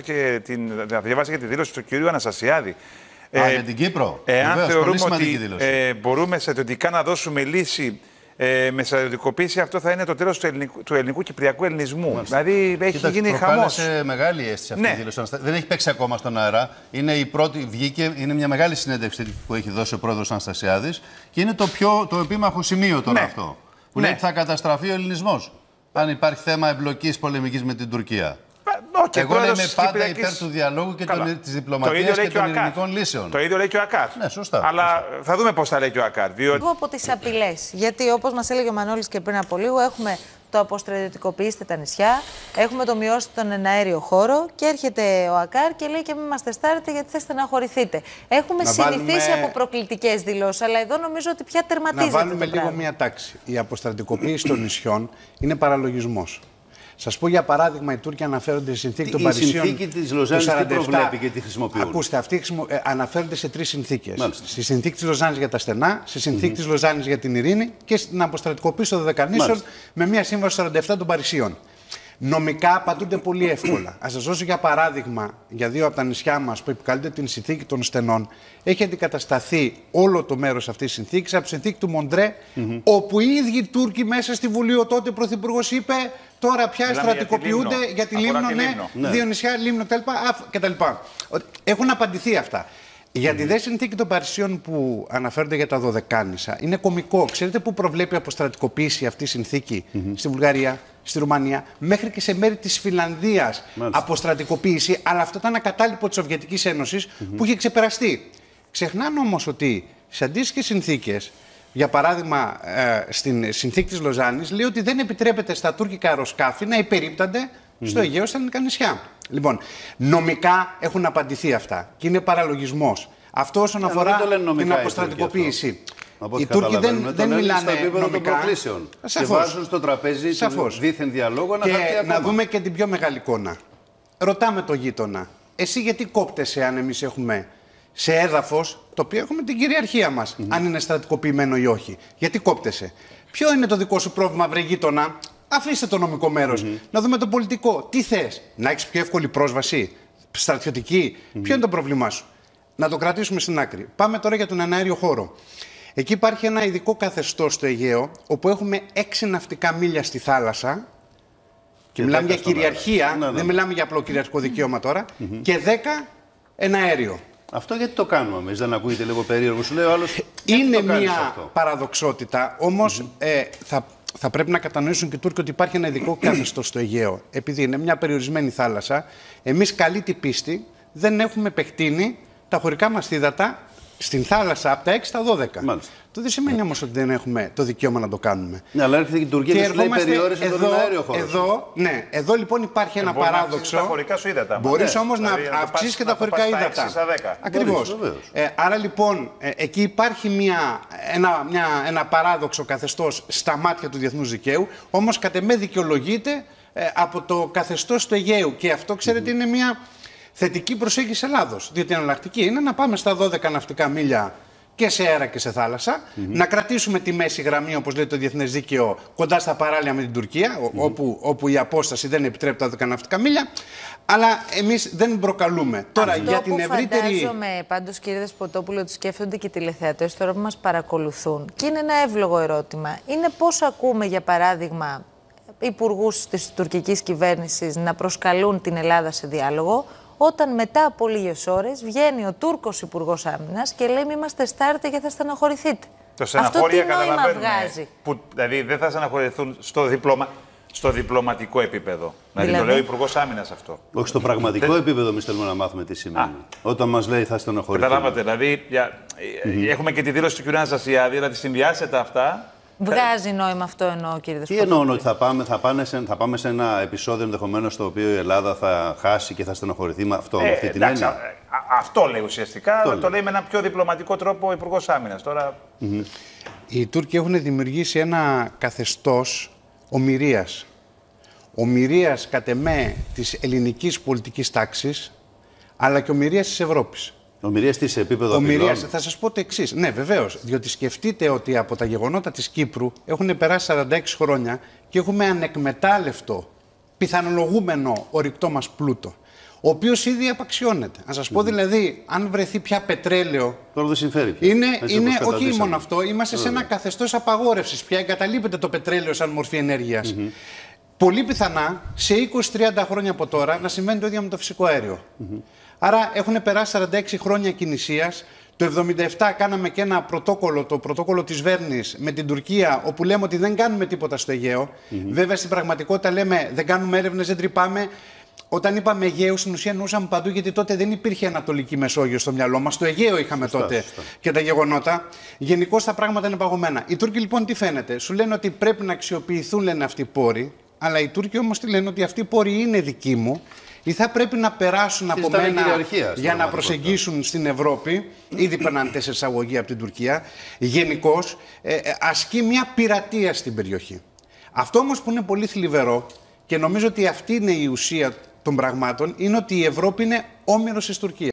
και την, διαβάσα και τη δήλωση του κυρίου Αναστασιάδη. Α, ε, για την Κύπρο. Εάν Βεβαίως, θεωρούμε ότι ε, μπορούμε στρατιωτικά να δώσουμε λύση ε, με στρατιωτικοποίηση, αυτό θα είναι το τέλος του, ελληνικού, του ελληνικού κυπριακού ελληνισμού. Δηλαδή έχει γίνει χαμό. Είναι μεγάλη αίσθηση αυτή ναι. η δήλωση. Δεν έχει παίξει ακόμα στον αέρα. Είναι η πρώτη, βγήκε, είναι μια μεγάλη συνέντευξη που έχει δώσει ο πρόεδρος Αναστασιάδης και είναι το πιο το επίμαχο σημείο τώρα ναι. αυτό. Που ναι. λέει ότι θα καταστραφεί ο ελληνισμός. Αν υπάρχει θέμα εμπλοκής πολεμικής με την Τουρκία. Εγώ είμαι πάντα Κυπριακής... υπέρ του διαλόγου και τη διπλωματία και των ελληνικών λύσεων. Το ίδιο λέει και ο Ακάρ. Ναι, σωστά. Αλλά θα δούμε πώς θα λέει και ο Ακάρ. Διότι... Εγώ από τις απειλές. Γιατί όπως μας έλεγε ο Μανώλης και πριν από λίγο, έχουμε το αποστρατιωτικοποιήστε τα νησιά, έχουμε το μειώσετε τον εναέριο χώρο και έρχεται ο Ακάρ και λέει και μην μας τεστάρετε γιατί θα στεναχωρηθείτε. Έχουμε συνηθίσει από προκλητικές δηλώσεις, αλλά εδώ νομίζω ότι πια τερματίζεται Να βάλουμε λίγο μία τάξη. Η αποστρατικοποίηση των νησιών είναι παραλογισμός. Σας πω για παράδειγμα, οι Τούρκοι αναφέρονται στη συνθήκη των Παρισίων. Η συνθήκη της Λοζάνης τι προβλέπει και τη χρησιμοποιούν. Ακούστε, αυτοί ε, αναφέρονται σε τρεις συνθήκες. Στη συνθήκη της Λοζάνης για τα στενά, στη συνθήκη mm -hmm. της Λοζάνης για την ειρήνη και στην αποστρατικοποίηση των δεκανήσεων με μια σύμβαση 47 των Παρισίων νομικά απαντούνται πολύ εύκολα. Ας σας δώσω για παράδειγμα για δύο από τα νησιά μας που επικαλούνται την συνθήκη των στενών. Έχει αντικατασταθεί όλο το μέρος αυτής της συνθήκης από τη συνθήκη του Μοντρέ, όπου οι ίδιοι Τούρκοι μέσα στη Βουλή, ο τότε πρωθυπουργός είπε τώρα πια Μιλάμε στρατικοποιούνται για τη Λίμνο, τη ναι, Λίμνο ναι, δύο νησιά, Λίμνο κτλ. Έχουν απαντηθεί αυτά. Για τη δε συνθήκη των Παρισίων που αναφέρονται για τα Δωδεκάνησα, είναι κομικό. Ξέρετε πού προβλέπει αποστρατικοποίηση αυτή η συνθήκη mm στη Βουλγαρία στη Ρουμανία, μέχρι και σε μέρη της Φιλανδίας αποστρατικοποίηση. Αλλά αυτό ήταν ακατάλοιπο της Σοβιετικής Ένωσης mm που είχε ξεπεραστεί. Ξεχνάνε όμως ότι σε αντίστοιχες συνθήκες, για παράδειγμα ε, στην συνθήκη της Λοζάνης, λέει ότι δεν επιτρέπεται στα τουρκικά αεροσκάφη να υπερίπτανται στο Αιγαίο στα ελληνικά νησιά. Λοιπόν, νομικά έχουν απαντηθεί αυτά και είναι παραλογισμός. Αυτό όσον ε, αφορά την αποστρατικοποίηση. Από οι Τούρκοι δεν, δεν μιλάνε στο επίπεδο των Και βάζουν στο τραπέζι Σαφώς. δίθεν διαλόγου να και να δούμε και την πιο μεγάλη εικόνα. Ρωτάμε τον γείτονα, εσύ γιατί κόπτεσαι αν εμείς έχουμε σε έδαφος το οποίο έχουμε την κυριαρχία μας, αν είναι στρατικοποιημένο ή όχι. Γιατί κόπτεσαι. Ποιο είναι το δικό σου πρόβλημα, βρε γείτονα, αφήστε το νομικό μέρος. Να δούμε το πολιτικό. Τι θες, να έχεις πιο εύκολη πρόσβαση, στρατιωτική. Mm -hmm. Ποιο είναι το πρόβλημά σου. Να το κρατήσουμε στην άκρη. Πάμε τώρα για τον εναέριο χώρο. Εκεί υπάρχει ένα ειδικό καθεστώς στο Αιγαίο, όπου έχουμε έξι ναυτικά μίλια στη θάλασσα. Και, μιλάμε για κυριαρχία, ναι, ναι, δεν ναι. μιλάμε για απλό κυριαρχικό δικαίωμα τώρα. Και δέκα ένα αέριο. Αυτό γιατί το κάνουμε εμείς, δεν ακούγεται λίγο περίεργο. Σου λέει άλλο. Είναι μια παραδοξότητα, όμως ε, θα, θα πρέπει να κατανοήσουν και οι Τούρκοι ότι υπάρχει ένα ειδικό καθεστώς στο Αιγαίο. Επειδή είναι μια περιορισμένη θάλασσα, εμείς καλή την πίστη δεν έχουμε επεκτείνει τα χωρικά μας ύδατα στην θάλασσα από τα 6 στα 12. Μάλιστα. Το δεν σημαίνει όμως ότι δεν έχουμε το δικαίωμα να το κάνουμε. Ναι, αλλά έρχεται και η Τουρκία και, δεν λέει περιόρισε εδώ, αέριο χώρος. Εδώ, ναι, εδώ λοιπόν υπάρχει ένα ε, παράδοξο. τα σου ύδατα. Μπορεί όμως να δηλαδή, αυξήσει και τα χωρικά ύδατα. Ναι, Ακριβώς. Ε, άρα λοιπόν ε, εκεί υπάρχει μια, ένα, μια, ένα παράδοξο καθεστώς στα μάτια του διεθνούς δικαίου, όμως κατ' εμέ δικαιολογείται από το καθεστώς του Αιγαίου. Και αυτό ξέρετε είναι μια θετική προσέγγιση Ελλάδος. Διότι η εναλλακτική είναι να πάμε στα 12 ναυτικά μίλια και σε αέρα και σε θάλασσα, να κρατήσουμε τη μέση γραμμή, όπως λέει το διεθνές δίκαιο, κοντά στα παράλια με την Τουρκία, όπου, όπου η απόσταση δεν επιτρέπει τα 12 ναυτικά μίλια. Αλλά εμείς δεν προκαλούμε. Αυτό Τώρα για που την ευρύτερη. Φαντάζομαι πάντως, κύριε Δεσποτόπουλο, ότι σκέφτονται και οι τηλεθεατές τώρα που μας παρακολουθούν. Και είναι ένα εύλογο ερώτημα. Είναι πώς ακούμε, για παράδειγμα, υπουργούς της τουρκικής κυβέρνησης να προσκαλούν την Ελλάδα σε διάλογο, όταν μετά από λίγες ώρες βγαίνει ο Τούρκος Υπουργός Άμυνας και λέει: Μην είμαστε στάρτε και θα στεναχωρηθείτε. Το στεναχώρια καταλαβαίνουμε. Που, δηλαδή δεν θα στεναχωρηθούν στο διπλώμα στο διπλωματικό επίπεδο. Δηλαδή, δηλαδή... το λέει ο Υπουργός Άμυνας αυτό. Όχι, στο πραγματικό επίπεδο εμείς θέλουμε να μάθουμε τι σημαίνει. Όταν μας λέει θα στενοχωρηθούμε. Καταλάβατε. Δηλαδή, για... mm -hmm. έχουμε και τη δήλωση του κ. Αναστασιάδη, δηλαδή συνδυάσετε αυτά Βγάζει νόημα αυτό εννοώ, κύριε Δεσπότη. Τι εννοώ ότι θα πάμε, θα, πάνε σε, θα πάμε σε ένα επεισόδιο ενδεχομένως στο οποίο η Ελλάδα θα χάσει και θα στενοχωρηθεί με αυτό, ε, αυτή την έννοια. αυτό λέει ουσιαστικά, το λέει με ένα πιο διπλωματικό τρόπο ο Υπουργός Άμυνας. Τώρα... Οι Τούρκοι έχουν δημιουργήσει ένα καθεστώς ομοιρίας. Ομοιρίας κατ' εμέ της ελληνικής πολιτικής τάξης, αλλά και ομοιρίας της Ευρώπης. Ομοιρίας τι σε επίπεδο Ομοιρίας, θα σας πω το εξής. Ναι, βεβαίως. Διότι σκεφτείτε ότι από τα γεγονότα της Κύπρου έχουν περάσει 46 χρόνια και έχουμε ανεκμετάλλευτο, πιθανολογούμενο ορυκτό μας πλούτο. Ο οποίος ήδη απαξιώνεται. Να σας πω δηλαδή, αν βρεθεί πια πετρέλαιο. Τώρα δεν συμφέρει. Είναι, είναι όχι μόνο αυτό, είμαστε σε ένα καθεστώς απαγόρευσης. Πια εγκαταλείπεται το πετρέλαιο σαν μορφή ενέργειας. Mm -hmm. Πολύ πιθανά σε 20-30 χρόνια από τώρα να συμβαίνει το ίδιο με το φυσικό αέριο. Mm -hmm. Άρα έχουν περάσει 46 χρόνια κινησίας. Το 1977 κάναμε και ένα πρωτόκολλο, το πρωτόκολλο της Βέρνης με την Τουρκία, όπου λέμε ότι δεν κάνουμε τίποτα στο αιγαιο Βέβαια στην πραγματικότητα λέμε δεν κάνουμε έρευνες, δεν τρυπάμε. Όταν είπαμε Αιγαίο, στην ουσία εννοούσαμε παντού γιατί τότε δεν υπήρχε Ανατολική Μεσόγειο στο μυαλό μας. Το Αιγαίο είχαμε τότε σωστά. και τα γεγονότα. Γενικώ τα πράγματα είναι παγωμένα. Οι Τούρκοι λοιπόν τι φαίνεται. Σου λένε ότι πρέπει να αξιοποιηθούν λένε αυτοί οι πόροι, αλλά οι Τούρκοι όμως τι λένε ότι αυτοί οι πόροι είναι δικοί μου ή θα πρέπει να περάσουν από μένα για να προσεγγίσουν στην Ευρώπη. Ήδη περνάνε τέσσερις αγωγοί από την Τουρκία. Γενικώς ε, ε, ασκεί μια πειρατεία στην περιοχή. Αυτό όμως που είναι πολύ θλιβερό και νομίζω ότι αυτή είναι η ουσία των πραγμάτων είναι ότι η Ευρώπη είναι όμοιρος της Τουρκίας.